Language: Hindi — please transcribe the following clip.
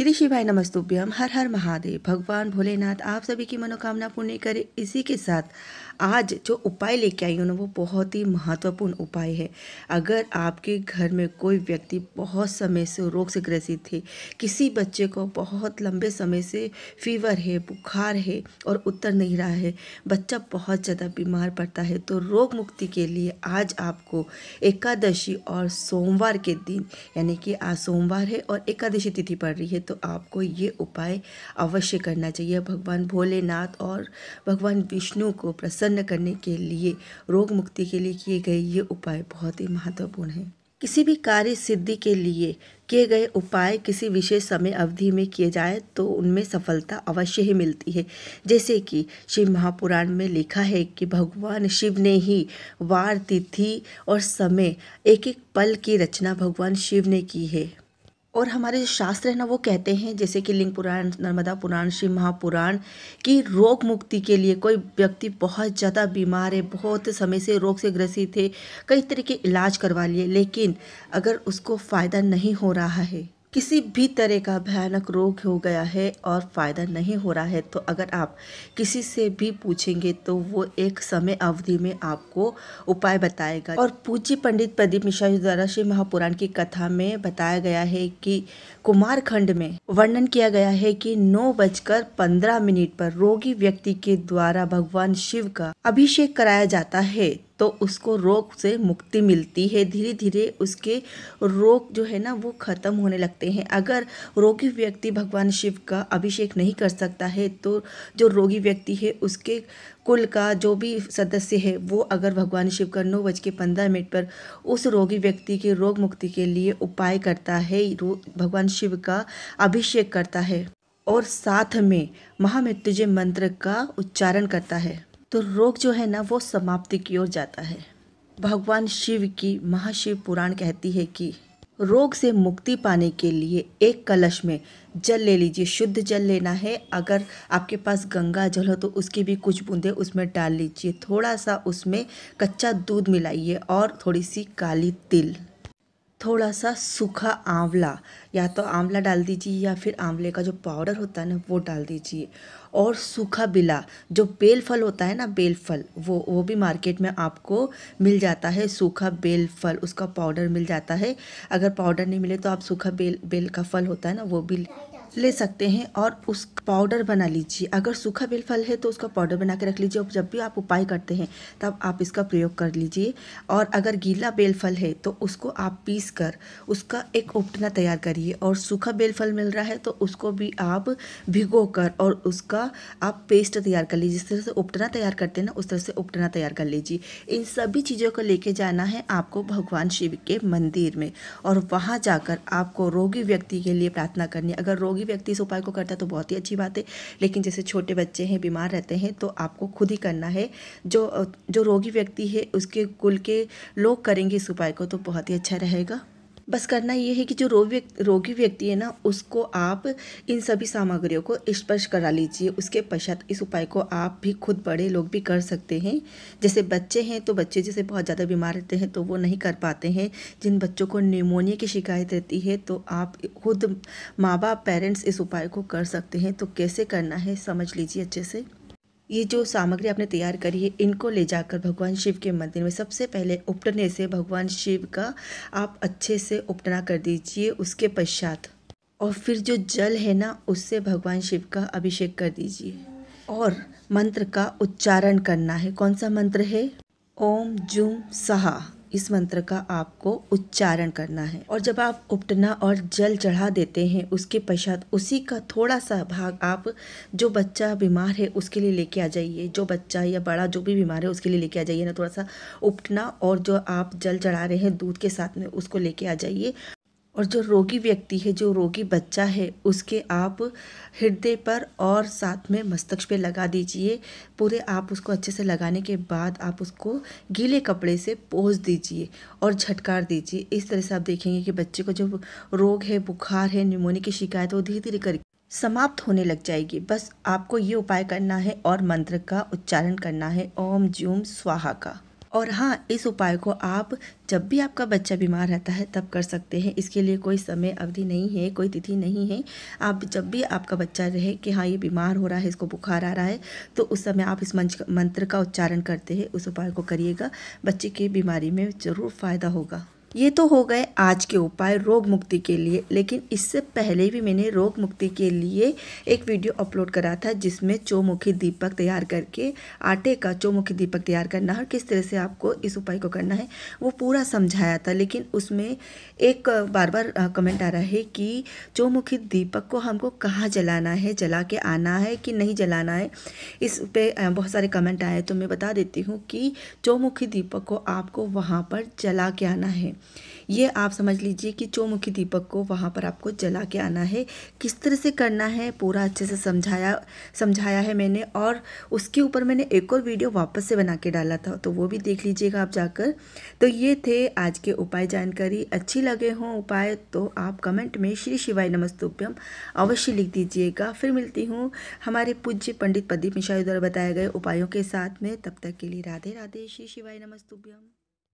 श्री शिवाय नमस्तुभ्यम हर हर महादेव भगवान भोलेनाथ आप सभी की मनोकामना पूर्ण करें इसी के साथ आज जो उपाय लेके आई हूँ ना वो बहुत ही महत्वपूर्ण उपाय है अगर आपके घर में कोई व्यक्ति बहुत समय से रोग से ग्रसित थे किसी बच्चे को बहुत लंबे समय से फीवर है बुखार है और उतर नहीं रहा है बच्चा बहुत ज़्यादा बीमार पड़ता है तो रोग मुक्ति के लिए आज आपको एकादशी और सोमवार के दिन यानी कि आज सोमवार है और एकादशी तिथि पड़ रही है तो आपको ये उपाय अवश्य करना चाहिए भगवान भोलेनाथ और भगवान विष्णु को प्रसन्न करने के लिए रोग मुक्ति के लिए किए गए ये उपाय बहुत ही महत्वपूर्ण है किसी भी कार्य सिद्धि के लिए किए गए उपाय किसी विशेष समय अवधि में किए जाए तो उनमें सफलता अवश्य ही मिलती है जैसे कि शिव महापुराण में लिखा है कि भगवान शिव ने ही वार तिथि और समय एक एक पल की रचना भगवान शिव ने की है और हमारे जो शास्त्र है ना वो कहते हैं जैसे कि लिंग पुराण नर्मदा पुराण शिव महापुराण कि रोग मुक्ति के लिए कोई व्यक्ति बहुत ज़्यादा बीमार है बहुत समय से रोग से ग्रसित है कई तरह के इलाज करवा लिए लेकिन अगर उसको फ़ायदा नहीं हो रहा है किसी भी तरह का भयानक रोग हो गया है और फ़ायदा नहीं हो रहा है तो अगर आप किसी से भी पूछेंगे तो वो एक समय अवधि में आपको उपाय बताएगा और पूज्य पंडित प्रदीप मिश्रा द्वारा श्री महापुराण की कथा में बताया गया है कि कुमार खंड में वर्णन किया गया है कि नौ बजकर पंद्रह मिनट पर रोगी व्यक्ति के द्वारा भगवान शिव का अभिषेक कराया जाता है तो उसको रोग से मुक्ति मिलती है धीरे धीरे उसके रोग जो है ना वो ख़त्म होने लगते हैं अगर रोगी व्यक्ति भगवान शिव का अभिषेक नहीं कर सकता है तो जो रोगी व्यक्ति है उसके कुल का जो भी सदस्य है वो अगर भगवान शिव का नौ बज के पंद्रह मिनट पर उस रोगी व्यक्ति के रोग मुक्ति के लिए उपाय करता है भगवान शिव का अभिषेक करता है और साथ में महामृत्युजय मंत्र का उच्चारण करता है तो रोग जो है ना वो समाप्ति की ओर जाता है भगवान शिव की महाशिव पुराण कहती है कि रोग से मुक्ति पाने के लिए एक कलश में जल ले लीजिए शुद्ध जल लेना है अगर आपके पास गंगा जल हो तो उसकी भी कुछ बूंदें उसमें डाल लीजिए थोड़ा सा उसमें कच्चा दूध मिलाइए और थोड़ी सी काली तिल थोड़ा सा सूखा आंवला या तो आंवला डाल दीजिए या फिर आंवले का जो पाउडर होता है ना वो डाल दीजिए और सूखा बिला जो बेल फल होता है ना बेल फल वो वो भी मार्केट में आपको मिल जाता है सूखा बेल फल उसका पाउडर मिल जाता है अगर पाउडर नहीं मिले तो आप सूखा बेल बेल का फल होता है ना वो भी ले सकते हैं और उस पाउडर बना लीजिए अगर सूखा बेलफल है तो उसका पाउडर बना के रख लीजिए और जब भी आप उपाय करते हैं तब आप इसका प्रयोग कर लीजिए और अगर गीला बेलफल है तो उसको आप पीस कर उसका एक उपटना तैयार करिए और सूखा बेलफल मिल रहा है तो उसको भी आप भिगो कर और उसका आप पेस्ट तैयार कर लीजिए जिस तरह से उपटना तैयार करते हैं ना उस तरह से उपटना तैयार कर लीजिए इन सभी चीज़ों को लेके जाना है आपको भगवान शिव के मंदिर में और वहाँ जाकर आपको रोगी व्यक्ति के लिए प्रार्थना करनी अगर रोगी ही व्यक्ति इस उपाय को करता है तो बहुत ही अच्छी बात है लेकिन जैसे छोटे बच्चे हैं बीमार रहते हैं तो आपको खुद ही करना है जो जो रोगी व्यक्ति है उसके कुल के लोग करेंगे इस उपाय को तो बहुत ही अच्छा रहेगा बस करना ये है कि जो रोग व्यक्ति रोगी व्यक्ति है ना उसको आप इन सभी सामग्रियों को स्पर्श करा लीजिए उसके पश्चात इस उपाय को आप भी खुद बड़े लोग भी कर सकते हैं जैसे बच्चे हैं तो बच्चे जैसे बहुत ज़्यादा बीमार रहते हैं तो वो नहीं कर पाते हैं जिन बच्चों को न्यूमोनिया की शिकायत रहती है तो आप खुद माँ बाप पेरेंट्स इस उपाय को कर सकते हैं तो कैसे करना है समझ लीजिए अच्छे से ये जो सामग्री आपने तैयार करी है इनको ले जाकर भगवान शिव के मंदिर में सबसे पहले उपटने से भगवान शिव का आप अच्छे से उपटना कर दीजिए उसके पश्चात और फिर जो जल है ना उससे भगवान शिव का अभिषेक कर दीजिए और मंत्र का उच्चारण करना है कौन सा मंत्र है ओम जुम सहा इस मंत्र का आपको उच्चारण करना है और जब आप उपटना और जल चढ़ा देते हैं उसके पश्चात उसी का थोड़ा सा भाग आप जो बच्चा बीमार है उसके लिए लेके आ जाइए जो बच्चा या बड़ा जो भी बीमार है उसके लिए लेके आ जाइए ना थोड़ा सा उपटना और जो आप जल चढ़ा रहे हैं दूध के साथ में उसको लेके आ जाइए और जो रोगी व्यक्ति है जो रोगी बच्चा है उसके आप हृदय पर और साथ में मस्तिष्क पे लगा दीजिए पूरे आप उसको अच्छे से लगाने के बाद आप उसको गीले कपड़े से पोस दीजिए और झटकार दीजिए इस तरह से आप देखेंगे कि बच्चे को जो रोग है बुखार है निमोनिया की शिकायत वो धीरे धीरे कर समाप्त होने लग जाएगी बस आपको ये उपाय करना है और मंत्र का उच्चारण करना है ओम जूम स्वाहा का और हाँ इस उपाय को आप जब भी आपका बच्चा बीमार रहता है तब कर सकते हैं इसके लिए कोई समय अवधि नहीं है कोई तिथि नहीं है आप जब भी आपका बच्चा रहे कि हाँ ये बीमार हो रहा है इसको बुखार आ रहा है तो उस समय आप इस मंच मंत्र का उच्चारण करते हैं उस उपाय को करिएगा बच्चे की बीमारी में ज़रूर फ़ायदा होगा ये तो हो गए आज के उपाय रोग मुक्ति के लिए लेकिन इससे पहले भी मैंने रोग मुक्ति के लिए एक वीडियो अपलोड करा था जिसमें चौमुखी दीपक तैयार करके आटे का चौमुखी दीपक तैयार करना है और किस तरह से आपको इस उपाय को करना है वो पूरा समझाया था लेकिन उसमें एक बार बार कमेंट आ रहा है कि चौमुखी दीपक को हमको कहाँ जलाना है जला के आना है कि नहीं जलाना है इस पर बहुत सारे कमेंट आए तो मैं बता देती हूँ कि चौमुखी दीपक को आपको वहाँ पर जला के आना है ये आप समझ लीजिए कि चौमुखी दीपक को वहाँ पर आपको जला के आना है किस तरह से करना है पूरा अच्छे से समझाया समझाया है मैंने और उसके ऊपर मैंने एक और वीडियो वापस से बना के डाला था तो वो भी देख लीजिएगा आप जाकर तो ये थे आज के उपाय जानकारी अच्छी लगे हों उपाय तो आप कमेंट में श्री शिवाय नमस्तुभ्यम अवश्य लिख दीजिएगा फिर मिलती हूँ हमारे पूज्य पंडित प्रदीप मिश्रा द्वारा बताए गए उपायों के साथ में तब तक के लिए राधे राधे श्री शिवाय नमस्तुभ्यम